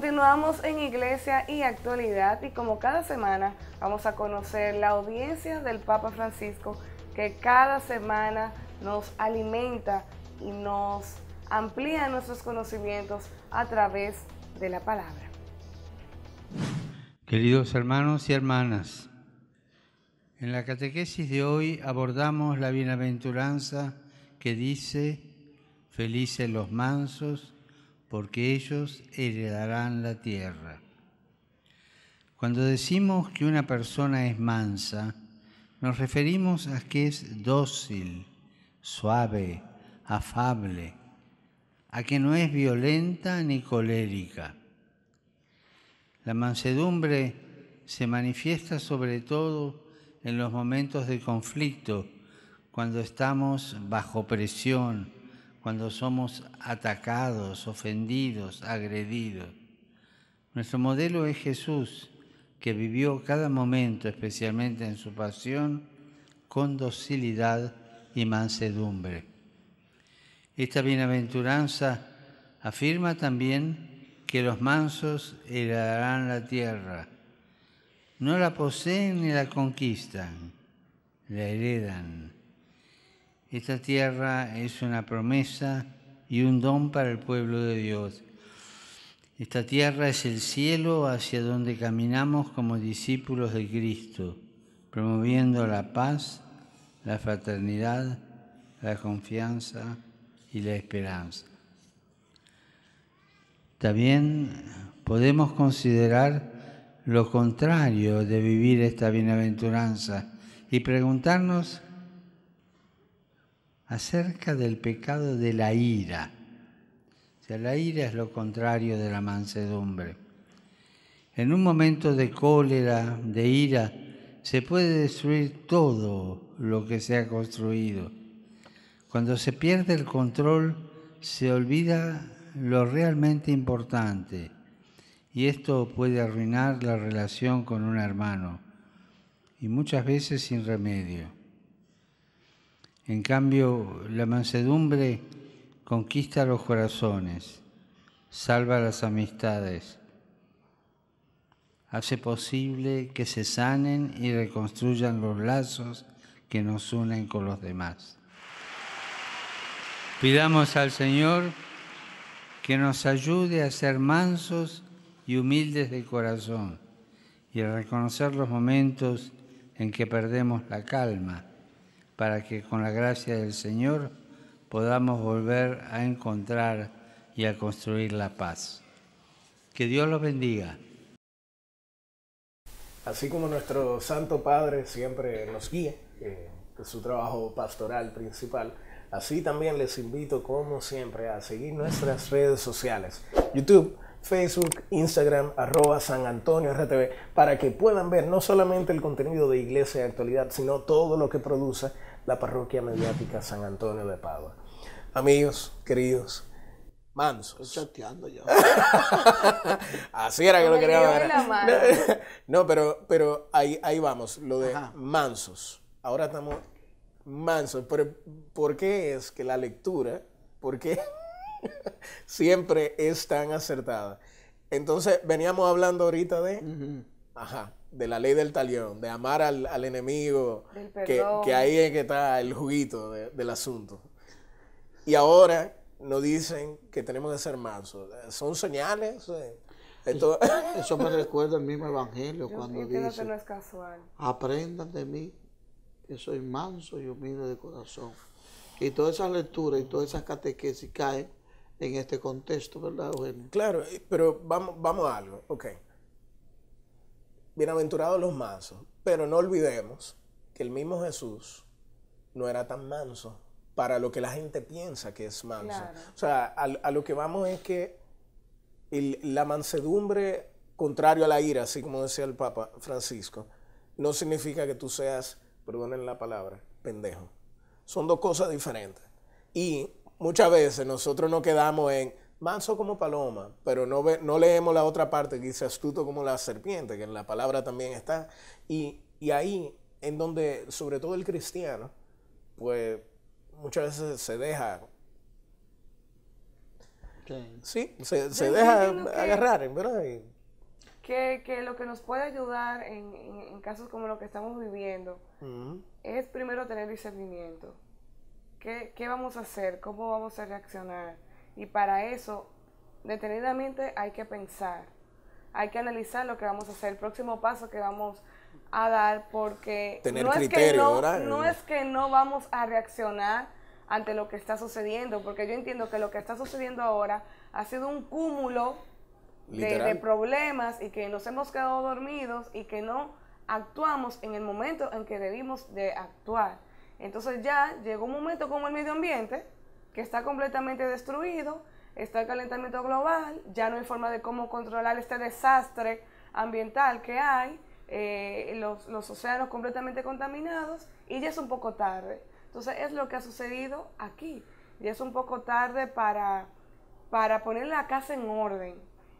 Continuamos en Iglesia y Actualidad y como cada semana vamos a conocer la audiencia del Papa Francisco que cada semana nos alimenta y nos amplía nuestros conocimientos a través de la palabra. Queridos hermanos y hermanas, en la catequesis de hoy abordamos la bienaventuranza que dice, felices los mansos, porque ellos heredarán la tierra. Cuando decimos que una persona es mansa, nos referimos a que es dócil, suave, afable, a que no es violenta ni colérica. La mansedumbre se manifiesta sobre todo en los momentos de conflicto, cuando estamos bajo presión, cuando somos atacados, ofendidos, agredidos. Nuestro modelo es Jesús, que vivió cada momento, especialmente en su pasión, con docilidad y mansedumbre. Esta bienaventuranza afirma también que los mansos heredarán la tierra. No la poseen ni la conquistan, la heredan. Esta tierra es una promesa y un don para el pueblo de Dios. Esta tierra es el cielo hacia donde caminamos como discípulos de Cristo, promoviendo la paz, la fraternidad, la confianza y la esperanza. También podemos considerar lo contrario de vivir esta bienaventuranza y preguntarnos acerca del pecado de la ira. la ira es lo contrario de la mansedumbre. En un momento de cólera, de ira, se puede destruir todo lo que se ha construido. Cuando se pierde el control, se olvida lo realmente importante y esto puede arruinar la relación con un hermano y muchas veces sin remedio. En cambio, la mansedumbre conquista los corazones, salva las amistades, hace posible que se sanen y reconstruyan los lazos que nos unen con los demás. Pidamos al Señor que nos ayude a ser mansos y humildes de corazón y a reconocer los momentos en que perdemos la calma para que con la gracia del Señor podamos volver a encontrar y a construir la paz. Que Dios los bendiga. Así como nuestro Santo Padre siempre nos guía, que su trabajo pastoral principal, así también les invito como siempre a seguir nuestras redes sociales. YouTube Facebook, Instagram, arroba San Antonio RTV, para que puedan ver no solamente el contenido de Iglesia de Actualidad, sino todo lo que produce la parroquia mediática San Antonio de Padua. Amigos, queridos, mansos. chateando yo. Así era que lo quería ver. No, pero, pero ahí, ahí vamos, lo de mansos. Ahora estamos mansos, ¿por qué es que la lectura, por qué siempre es tan acertada. Entonces, veníamos hablando ahorita de, de la ley del talión, de amar al, enemigo, que, que, ahí es que está el juguito del asunto. Y ahora nos dicen que tenemos que ser mansos. Son señales. Eh, esto... Eso, me recuerda el mismo evangelio cuando dice, aprendan de mí, que soy manso y humilde de corazón. Y todas esas lecturas y todas esas catequesis caen en este contexto, ¿verdad, Eugenio? Claro, eh, pero vamos, vamos a algo, ok. Bienaventurados los mansos, pero no olvidemos que el mismo Jesús no era tan manso para lo que la gente piensa que es manso. O sea, a, lo que vamos es que la mansedumbre, contrario a la ira, así como decía el Papa Francisco, no significa que tú seas, perdonen la palabra, pendejo. Son dos cosas diferentes. Y muchas veces nosotros nos quedamos en manso como paloma, pero no, no leemos la otra parte que dice astuto como la serpiente, que en la palabra también está. Y, ahí, en donde sobre todo el cristiano, pues muchas veces se deja Sí, se, deja agarrar, ¿verdad? Que, lo que nos puede ayudar en, casos como lo que estamos viviendo es primero tener discernimiento. ¿Qué, vamos a hacer? ¿Cómo vamos a reaccionar? Y para eso, detenidamente hay que pensar, hay que analizar lo que vamos a hacer, el próximo paso que vamos a dar, porque no, es que no, vamos a reaccionar ante lo que está sucediendo, porque yo entiendo que lo que está sucediendo ahora ha sido un cúmulo de, problemas y que nos hemos quedado dormidos y que no actuamos en el momento en que debimos de actuar. Entonces ya llegó un momento como el medio ambiente, que está completamente destruido, está el calentamiento global, ya no hay forma de cómo controlar este desastre ambiental que hay, eh, los, océanos completamente contaminados y ya es un poco tarde. Entonces es lo que ha sucedido aquí, ya es un poco tarde para, para poner la casa en orden.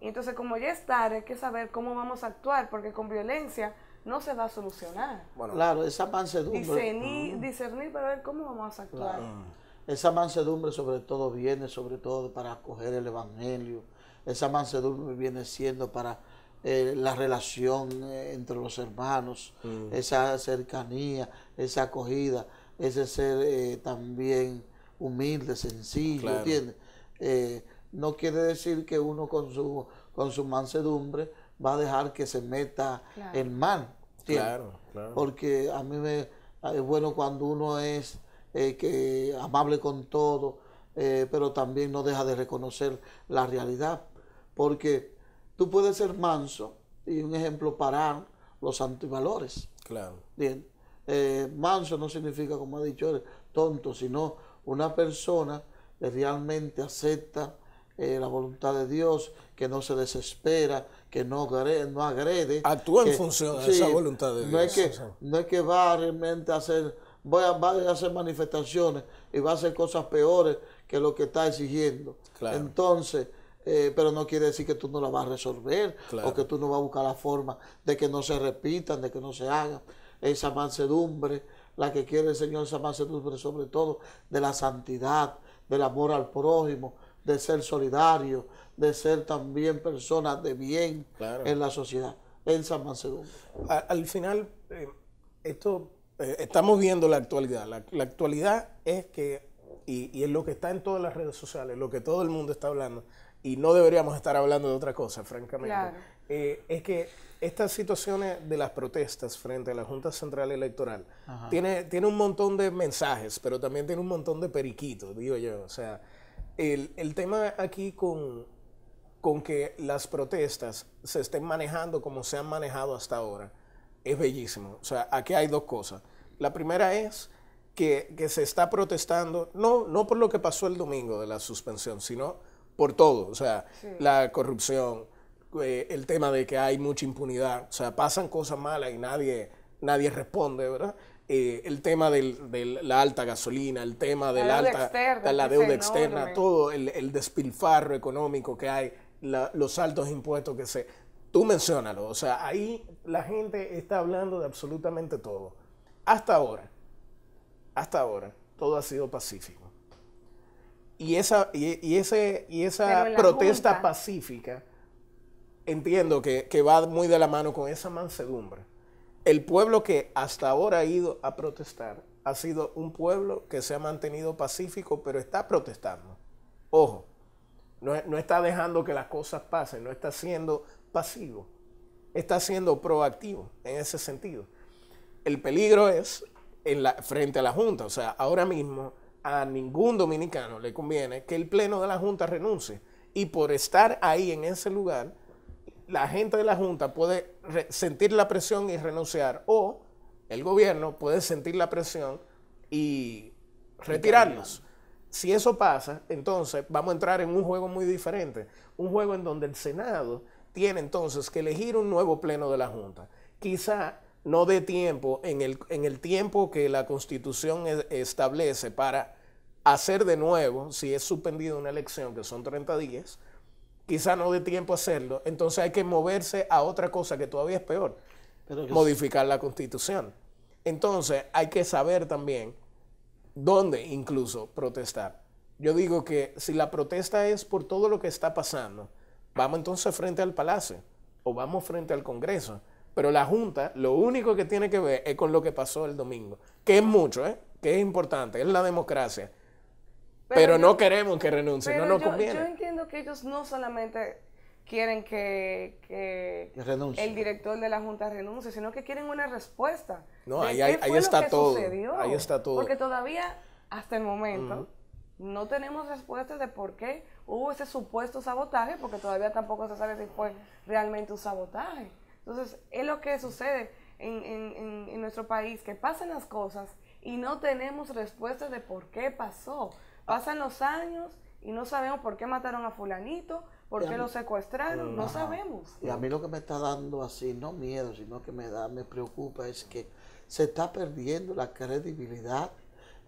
Y entonces como ya es tarde, hay que saber cómo vamos a actuar, porque con violencia no se va a solucionar. claro, esa mansedumbre. Discernir, mm. discernir para ver cómo vamos a actuar. Mm. Esa mansedumbre sobre todo viene sobre todo para acoger el Evangelio. Esa mansedumbre viene siendo para eh, la relación eh, entre los hermanos, mm. esa cercanía, esa acogida, ese ser eh, también humilde, sencillo, no quiere decir que uno con su, con su mansedumbre va a dejar que se meta el mal. Claro, claro. Porque a mí me, ah, es bueno cuando uno es eh, que amable con todo, eh, pero también no deja de reconocer la realidad. Porque tú puedes ser manso y un ejemplo para los antivalores. Claro. Bien. Eh, manso no significa, como ha dicho él, tonto, sino una persona que realmente acepta eh, la voluntad de Dios, que no se desespera, que no, agrede. Actúa en función de esa voluntad de Dios. No es que, va realmente a hacer, voy a, va a hacer manifestaciones y va a hacer cosas peores que lo que está exigiendo. Entonces, eh, pero no quiere decir que tú no la vas a resolver o que tú no vas a buscar la forma de que no se repitan, de que no se hagan. Esa mansedumbre, la que quiere el Señor, esa mansedumbre sobre todo de la santidad, del amor al prójimo, de ser solidario, de ser también personas de bien en la sociedad. En San Al, final, eh, esto eh, estamos viendo la actualidad. La, actualidad es que, y, es lo que está en todas las redes sociales, lo que todo el mundo está hablando, y no deberíamos estar hablando de otra cosa, francamente, eh, es que estas situaciones de las protestas frente a la Junta Central Electoral tiene, tiene un montón de mensajes, pero también tiene un montón de periquitos, digo yo. O sea, el, tema aquí con, que las protestas se estén manejando como se han manejado hasta ahora es bellísimo. O sea, aquí hay dos cosas. La primera es que, se está protestando, no, no por lo que pasó el domingo de la suspensión, sino por todo. O sea, la corrupción, eh, el tema de que hay mucha impunidad. O sea, pasan cosas malas y nadie, nadie responde, ¿verdad? Eh, el tema de la alta gasolina, el tema de la, alta, deuda externa, todo el, despilfarro económico que hay, los altos impuestos que se... Tú menciónalo, o sea, ahí la gente está hablando de absolutamente todo. Hasta ahora, hasta ahora, todo ha sido pacífico. Y esa, y, ese, y esa protesta pacífica entiendo que, que va muy de la mano con esa mansedumbre el pueblo que hasta ahora ha ido a protestar ha sido un pueblo que se ha mantenido pacífico, pero está protestando. Ojo, no, está dejando que las cosas pasen, no está siendo pasivo, está siendo proactivo en ese sentido. El peligro es en la, frente a la Junta, o sea, ahora mismo a ningún dominicano le conviene que el Pleno de la Junta renuncie y por estar ahí en ese lugar la gente de la Junta puede sentir la presión y renunciar, o el gobierno puede sentir la presión y retirarnos. Si eso pasa, entonces vamos a entrar en un juego muy diferente, un juego en donde el Senado tiene entonces que elegir un nuevo pleno de la Junta. Quizá no dé tiempo en el, tiempo que la Constitución establece para hacer de nuevo, si es suspendida una elección, que son 30 días, quizá no dé tiempo a hacerlo, entonces hay que moverse a otra cosa que todavía es peor, modificar la constitución. Entonces hay que saber también dónde incluso protestar. Yo digo que si la protesta es por todo lo que está pasando, vamos entonces frente al Palacio o vamos frente al Congreso. Pero la Junta lo único que tiene que ver es con lo que pasó el domingo, que es mucho, ¿eh? que es importante, es la democracia. Pero, no queremos que renuncie, no nos conviene que ellos no solamente quieren que, el director de la Junta renuncie, sino que quieren una respuesta. No, ahí, está todo. Ahí está todo. Porque todavía, hasta el momento, no tenemos respuestas de por qué hubo ese supuesto sabotaje, porque todavía tampoco se sabe si fue realmente un sabotaje. Entonces, es lo que sucede en, en nuestro país, que pasan las cosas y no tenemos respuestas de por qué pasó. Ah. Pasan los años y no sabemos por qué mataron a fulanito, por qué lo secuestraron, no, sabemos. Y a mí lo que me está dando así, no miedo, sino que me da, me preocupa es que se está perdiendo la credibilidad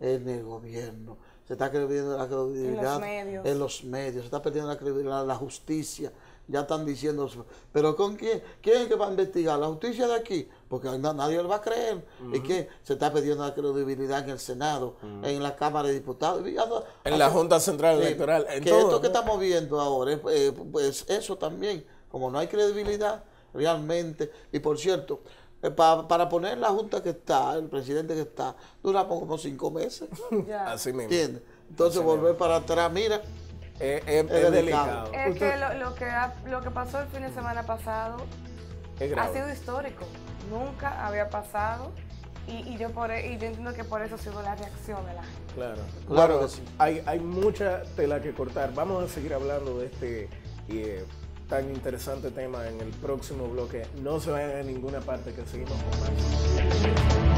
en el gobierno, se está perdiendo la credibilidad en los medios, se está perdiendo la credibilidad la justicia, ya están diciendo, pero ¿con quién? ¿Quién es que va a investigar? ¿La justicia de aquí? Porque nadie lo va a creer. y que se está pidiendo la credibilidad en el Senado, en la Cámara de Diputados. en la Junta Central Electoral. que esto que estamos viendo ahora, eh, pues eso también, como no hay credibilidad realmente, y por cierto, eh, para, para poner la junta que está, el presidente que está, duramos como cinco meses. Así mismo. Entonces volver para atrás, mira, eh, eh, es, que lo, que lo que pasó el fin de semana pasado ha sido histórico. Nunca había pasado. Y, yo por, e, y entiendo que por eso ha sido la reacción de la gente. Claro, claro. hay, mucha tela que cortar. Vamos a seguir hablando de este eh, tan interesante tema en el próximo bloque. No se vayan a ninguna parte que seguimos con más.